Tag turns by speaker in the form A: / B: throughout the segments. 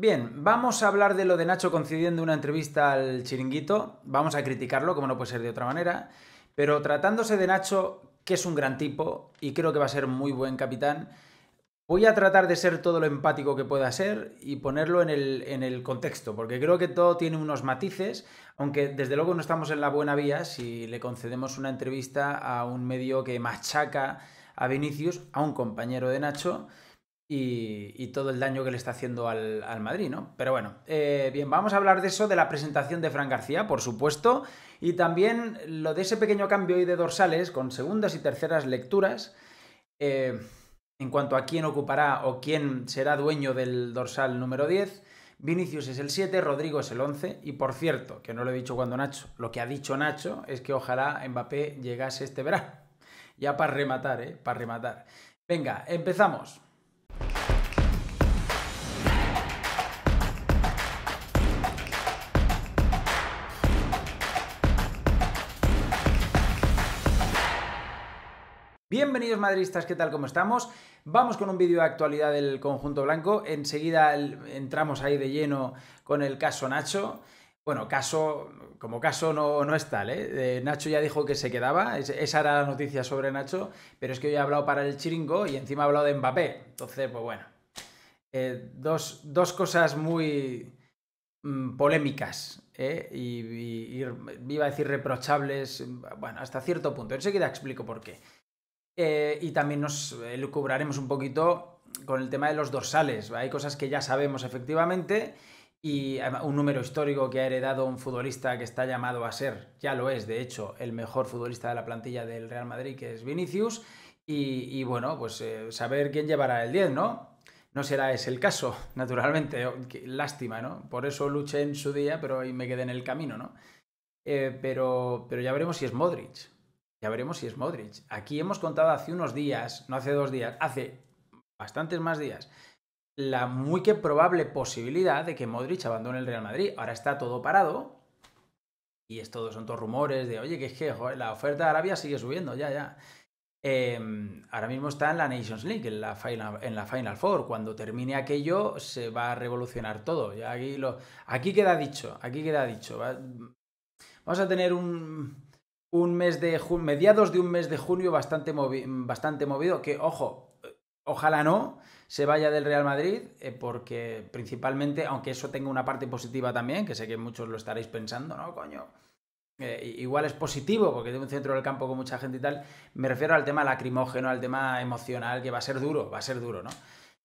A: Bien, vamos a hablar de lo de Nacho concediendo una entrevista al chiringuito. Vamos a criticarlo, como no puede ser de otra manera. Pero tratándose de Nacho, que es un gran tipo y creo que va a ser muy buen capitán, voy a tratar de ser todo lo empático que pueda ser y ponerlo en el, contexto, porque creo que todo tiene unos matices, aunque desde luego no estamos en la buena vía si le concedemos una entrevista a un medio que machaca a Vinicius, a un compañero de Nacho y, todo el daño que le está haciendo al, al Madrid, ¿no? Pero bueno, eh, bien, vamos a hablar de eso, de la presentación de Fran García, por supuesto, y también lo de ese pequeño cambio y de dorsales con segundas y terceras lecturas. Eh, en cuanto a quién ocupará o quién será dueño del dorsal número 10, Vinicius es el 7, Rodrigo es el 11, y por cierto, que no lo he dicho cuando Nacho, lo que ha dicho Nacho es que ojalá Mbappé llegase este verano. Ya para rematar, ¿eh? Para rematar. Venga, empezamos. Bienvenidos madridistas, ¿qué tal? ¿Cómo estamos? Vamos con un vídeo de actualidad del conjunto blanco. Enseguida entramos ahí de lleno con el caso Nacho. Bueno, caso, como caso no, no es tal, ¿eh? eh Nacho ya dijo que se quedaba, esa era la noticia sobre Nacho, pero es que hoy ha hablado para el chiringo y encima ha hablado de Mbappé. Entonces, pues bueno, eh, dos, cosas muy mm, polémicas ¿eh? y, y, y iba a decir reprochables, bueno, hasta cierto punto. Enseguida explico por qué. Eh, y también nos eh, cubraremos un poquito con el tema de los dorsales. Hay cosas que ya sabemos efectivamente y un número histórico que ha heredado un futbolista que está llamado a ser, ya lo es, de hecho, el mejor futbolista de la plantilla del Real Madrid, que es Vinicius. Y, bueno, pues eh, saber quién llevará el 10, ¿no? No será ese el caso, naturalmente. Lástima, ¿no? Por eso luché en su día, pero hoy me quedé en el camino, ¿no? pero ya veremos si es Modric. Ya veremos si es Modric. Aquí hemos contado hace unos días, no hace dos días, hace bastantes más días, la muy que probable posibilidad de que Modric abandone el Real Madrid. Ahora está todo parado. Y todo, son todos rumores de, oye, que es que la oferta de Arabia sigue subiendo, ya, ya. Em, ahora mismo está en la Nations League, en la, Final, en la Final Four. Cuando termine aquello, se va a revolucionar todo. Ya aquí, lo, aquí queda dicho, aquí queda dicho. Vamos a tener un, un mes de mediados de un mes de junio bastante, bastante movido, que ojo, ojalá no se vaya del Real Madrid, eh, porque principalmente, aunque eso tenga una parte positiva también, que sé que muchos lo estaréis pensando, ¿no, coño? Eh, igual es positivo, porque tiene un centro del campo con mucha gente y tal, me refiero al tema lacrimógeno, al tema emocional, que va a ser duro, va a ser duro, ¿no?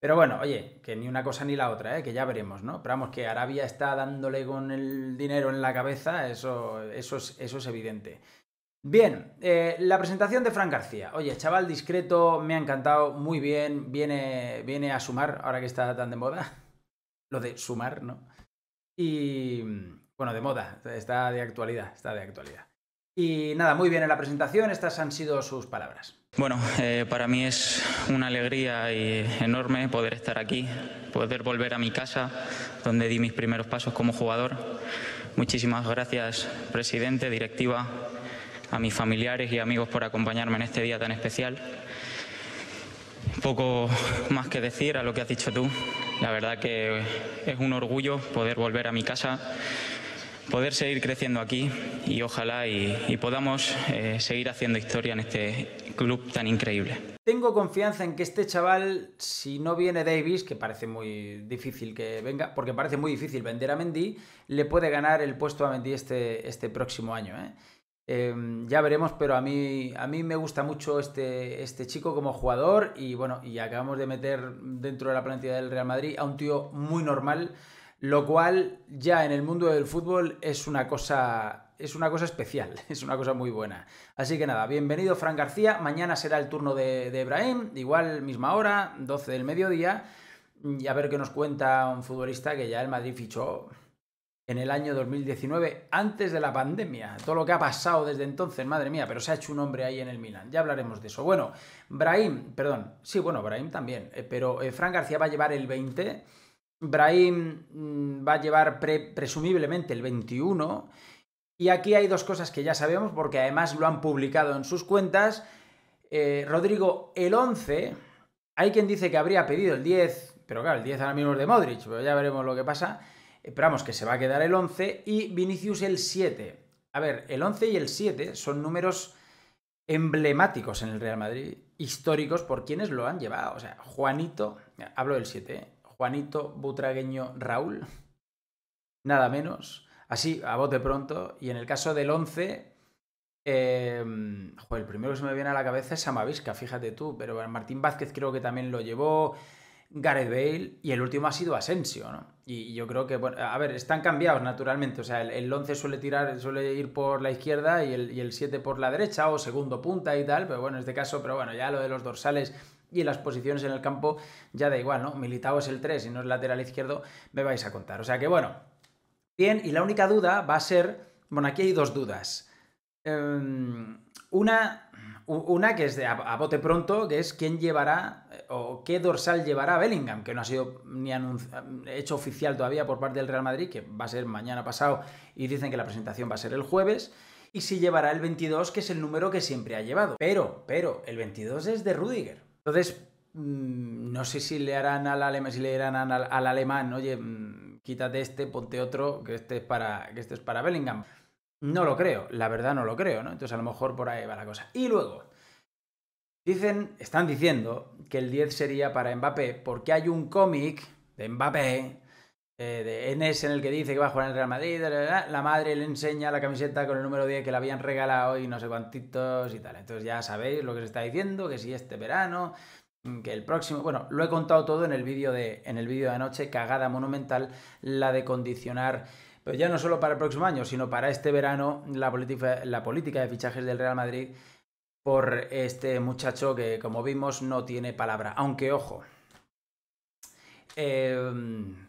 A: Pero bueno, oye, que ni una cosa ni la otra, ¿eh? que ya veremos, ¿no? Pero vamos, que Arabia está dándole con el dinero en la cabeza, eso, eso, es, eso es evidente. Bien, eh, la presentación de Fran García. Oye, chaval discreto, me ha encantado, muy bien, viene, viene a sumar, ahora que está tan de moda. Lo de sumar, ¿no? Y bueno, de moda, está de actualidad, está de actualidad. Y nada, muy bien en la presentación, estas han sido sus palabras. Bueno, eh, para mí es una alegría enorme poder estar aquí, poder volver a mi casa, donde di mis primeros pasos como jugador. Muchísimas gracias, presidente, directiva, a mis familiares y amigos por acompañarme en este día tan especial. Poco más que decir a lo que has dicho tú. La verdad que es un orgullo poder volver a mi casa, poder seguir creciendo aquí y ojalá y, podamos eh, seguir haciendo historia en este club tan increíble. Tengo confianza en que este chaval, si no viene Davis, que parece muy difícil que venga, porque parece muy difícil vender a Mendy, le puede ganar el puesto a Mendy este, este próximo año. ¿eh? Em, ya veremos, pero a mí, a mí me gusta mucho este, este chico como jugador y bueno, y acabamos de meter dentro de la plantilla del Real Madrid a un tío muy normal, lo cual ya en el mundo del fútbol es una cosa... Es una cosa especial, es una cosa muy buena. Así que nada, bienvenido Fran García. Mañana será el turno de, de Ibrahim, igual misma hora, 12 del mediodía. Y a ver qué nos cuenta un futbolista que ya el Madrid fichó en el año 2019, antes de la pandemia. Todo lo que ha pasado desde entonces, madre mía, pero se ha hecho un hombre ahí en el Milan. Ya hablaremos de eso. Bueno, Brahim, perdón, sí, bueno, Brahim también, eh, pero eh, Fran García va a llevar el 20, Brahim mm, va a llevar presumiblemente el 21. Y aquí hay dos cosas que ya sabemos, porque además lo han publicado en sus cuentas. Eh, Rodrigo, el 11, hay quien dice que habría pedido el 10, pero claro, el 10 ahora mismo es de Modric, pero ya veremos lo que pasa. Esperamos que se va a quedar el 11 y Vinicius el 7. A ver, el 11 y el 7 son números emblemáticos en el Real Madrid, históricos por quienes lo han llevado. O sea, Juanito, hablo del 7, ¿eh? Juanito Butragueño Raúl, nada menos. Así, a bote pronto. Y en el caso del 11, eh, el primero que se me viene a la cabeza es Amavisca, fíjate tú, pero Martín Vázquez creo que también lo llevó. Gareth Bale y el último ha sido Asensio, ¿no? Y yo creo que, bueno, a ver, están cambiados naturalmente, o sea, el 11 suele tirar, suele ir por la izquierda y el 7 por la derecha o segundo punta y tal, pero bueno, en este caso, pero bueno, ya lo de los dorsales y las posiciones en el campo ya da igual, ¿no? Militao es el 3 y no es lateral izquierdo, me vais a contar. O sea que bueno, bien, y la única duda va a ser, bueno, aquí hay dos dudas. Em, una una que es de, a, bote pronto, que es quién llevará eh, o qué dorsal llevará a Bellingham, que no ha sido ni hecho oficial todavía por parte del Real Madrid, que va a ser mañana pasado y dicen que la presentación va a ser el jueves. Y si llevará el 22, que es el número que siempre ha llevado. Pero, pero, el 22 es de Rudiger. Entonces, mm, no sé si le harán al alemán, si le al, alemán, oye, mm, quítate este, ponte otro, que este para, que este es para Bellingham. No lo creo, la verdad no lo creo, ¿no? Entonces a lo mejor por ahí va la cosa. Y luego, dicen, están diciendo que el 10 sería para Mbappé porque hay un cómic de Mbappé, eh, de NS en el que dice que va a jugar en Real Madrid, la madre le enseña la camiseta con el número 10 que le habían regalado y no sé cuántitos y tal. Entonces ya sabéis lo que se está diciendo, que si este verano, que el próximo, bueno, lo he contado todo en el vídeo de en el vídeo de anoche, cagada monumental la de condicionar pero ya no solo para el próximo año, sino para este verano, la, la política de fichajes del Real Madrid por este muchacho que, como vimos, no tiene palabra. Aunque, ojo, em,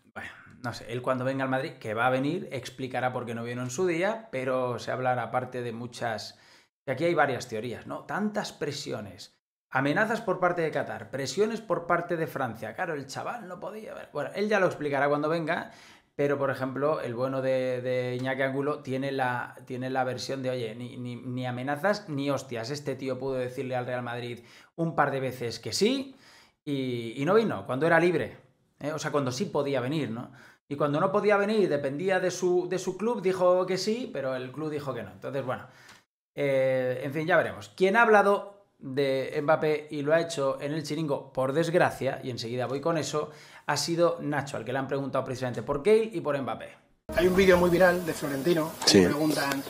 A: no sé, él cuando venga al Madrid, que va a venir, explicará por qué no vino en su día, pero se hablará aparte de muchas... que aquí hay varias teorías, ¿no? Tantas presiones. Amenazas por parte de Qatar, presiones por parte de Francia. Claro, el chaval no podía ver. Bueno, él ya lo explicará cuando venga. Pero, por ejemplo, el bueno de, Iñaki Angulo tiene la, tiene la versión de, oye, ni, amenazas ni hostias. Este tío pudo decirle al Real Madrid un par de veces que sí y, no vino, cuando era libre. ¿eh? O sea, cuando sí podía venir, ¿no? Y cuando no podía venir, dependía de su, de su club, dijo que sí, pero el club dijo que no. Entonces, bueno, eh, en fin, ya veremos. ¿Quién ha hablado de Mbappé y lo ha hecho en el chiringo, por desgracia, y enseguida voy con eso, ha sido Nacho, al que le han preguntado precisamente por Gale y por Mbappé. Hay un vídeo muy viral de Florentino, le preguntan,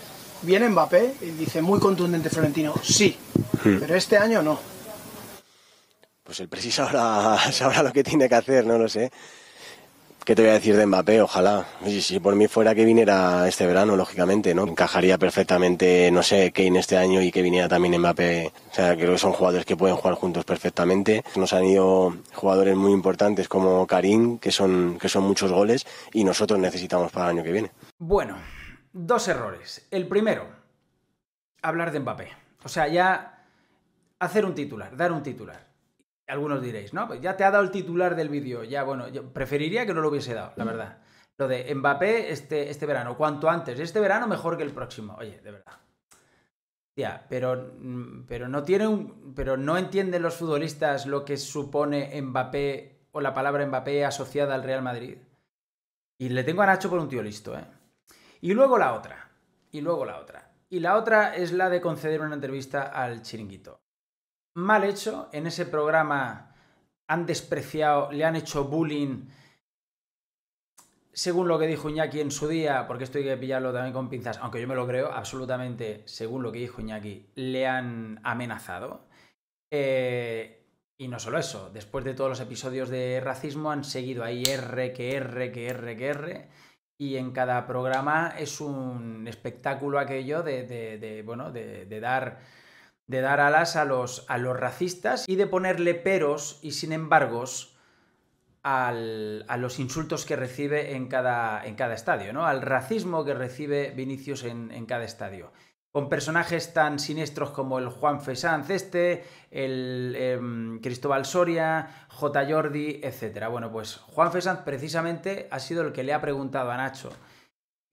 A: ¿viene Mbappé? Y dice muy contundente Florentino, sí, hmm. pero este año no. Pues el preciso ahora sabrá lo que tiene que hacer, no lo sé. ¿Qué te voy a decir de Mbappé? Ojalá. Si, por mí fuera que viniera este verano, lógicamente, ¿no? Encajaría perfectamente, no sé, Kane este año y que viniera también Mbappé. O sea, creo que son jugadores que pueden jugar juntos perfectamente. Nos han ido jugadores muy importantes como Karim, que son, que son muchos goles, y nosotros necesitamos para el año que viene. Bueno, dos errores. El primero, hablar de Mbappé. O sea, ya hacer un titular, dar un titular algunos diréis, no, pues ya te ha dado el titular del vídeo, ya bueno, yo preferiría que no lo hubiese dado, la mm. verdad. Lo de Mbappé este, este verano, cuanto antes, este verano mejor que el próximo, oye, de verdad. Ya, pero, mm, pero no tiene un, pero no entienden los futbolistas lo que supone Mbappé o la palabra Mbappé asociada al Real Madrid. Y le tengo a Nacho por un tío listo, ¿eh? Y luego la otra, y luego la otra. Y la otra es la de conceder una entrevista al chiringuito mal hecho. En ese programa han despreciado, le han hecho bullying. Según lo que dijo Iñaki en su día, porque esto hay que pillarlo también con pinzas, aunque yo me lo creo absolutamente, según lo que dijo Iñaki, le han amenazado. Eh, y no solo eso, después de todos los episodios de racismo han seguido ahí R, que R, que R, que R y en cada programa es un espectáculo aquello de, bueno, de, dar de dar alas a los, racistas y de ponerle peros y sin embargo a los insultos que recibe en cada, estadio, ¿no? al racismo que recibe Vinicius en, cada estadio con personajes tan siniestros como el Juan Fesanz este, el em, Cristóbal Soria, J. Jordi, etc. Bueno, pues Juan Fesanz precisamente ha sido el que le ha preguntado a Nacho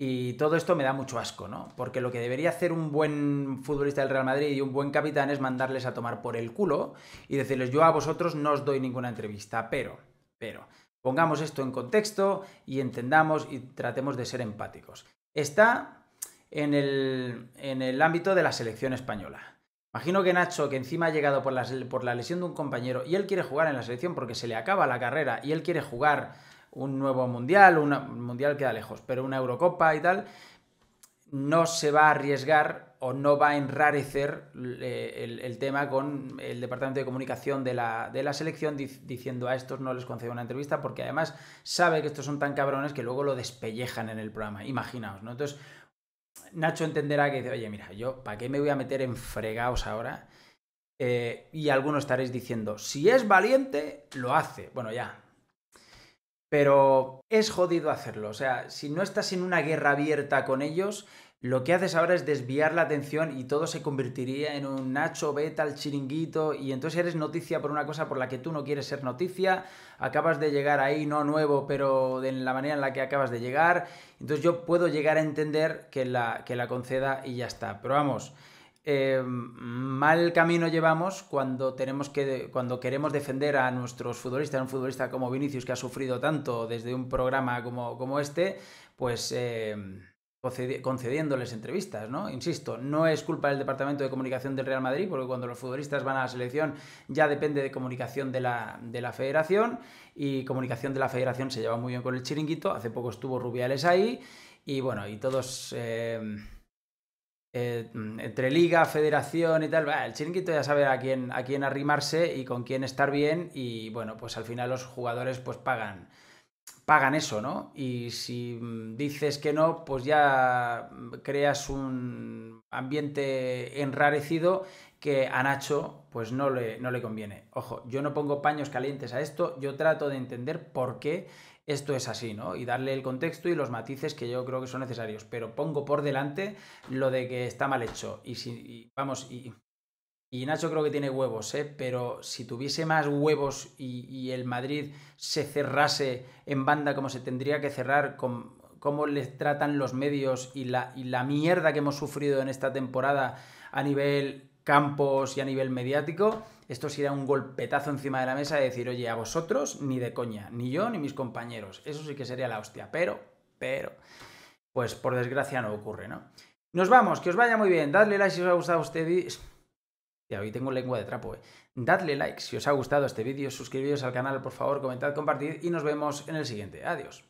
A: y todo esto me da mucho asco, ¿no? Porque lo que debería hacer un buen futbolista del Real Madrid y un buen capitán es mandarles a tomar por el culo y decirles, yo a vosotros no os doy ninguna entrevista, pero, pero, pongamos esto en contexto y entendamos y tratemos de ser empáticos. Está en el, ámbito de la selección española. Imagino que Nacho, que encima ha llegado por la, por la lesión de un compañero y él quiere jugar en la selección porque se le acaba la carrera y él quiere jugar un nuevo mundial, un mundial queda lejos, pero una Eurocopa y tal, no se va a arriesgar o no va a enrarecer eh, el, tema con el departamento de comunicación de la, selección diciendo a estos no les concedo una entrevista porque además sabe que estos son tan cabrones que luego lo despellejan en el programa, imaginaos, ¿no? Entonces, Nacho entenderá que dice, oye, mira, yo, ¿para qué me voy a meter en fregados ahora? Eh, y algunos estaréis diciendo, si es valiente, lo hace. Bueno, ya, pero es jodido hacerlo. O sea, si no estás en una guerra abierta con ellos, lo que haces ahora es desviar la atención y todo se convertiría en un Nacho, beta, al chiringuito, y entonces eres noticia por una cosa por la que tú no quieres ser noticia, acabas de llegar ahí, no nuevo, pero de la manera en la que acabas de llegar. Entonces yo puedo llegar a entender que la, que la conceda y ya está. Pero vamos. Eh, mal camino llevamos cuando, tenemos que, cuando queremos defender a nuestros futbolistas, un futbolista como Vinicius que ha sufrido tanto desde un programa como, como este, pues eh, concediéndoles entrevistas, ¿no? Insisto, no es culpa del Departamento de Comunicación del Real Madrid, porque cuando los futbolistas van a la selección ya depende de comunicación de la, de la federación y comunicación de la federación se lleva muy bien con el chiringuito, hace poco estuvo Rubiales ahí y bueno, y todos... Eh, eh, mm, entre liga, federación y tal, el chiringuito ya sabe a quién, a quién arrimarse y con quién estar bien y bueno, pues al final los jugadores pues pagan pagan eso, ¿no? Y si mm, dices que no, pues ya mm, creas un ambiente enrarecido que a Nacho pues no le, no le conviene. Ojo, yo no pongo paños calientes a esto, yo trato de entender por qué esto es así, ¿no? Y darle el contexto y los matices que yo creo que son necesarios, pero pongo por delante lo de que está mal hecho. Y si, vamos, y, y Nacho creo que tiene huevos, ¿eh? pero si tuviese más huevos y, el Madrid se cerrase en banda como se tendría que cerrar, con cómo les tratan los medios y la, y la mierda que hemos sufrido en esta temporada a nivel campos y a nivel mediático, esto sería un golpetazo encima de la mesa de decir, oye, a vosotros ni de coña, ni yo ni mis compañeros. Eso sí que sería la hostia, pero, pero, pues por desgracia no ocurre, ¿no? Nos vamos, que os vaya muy bien. Dadle like si os ha gustado este vídeo. Y hoy tengo lengua de trapo, eh. Dadle like si os ha gustado este vídeo, suscribiros al canal, por favor, comentad, compartid y nos vemos en el siguiente. Adiós.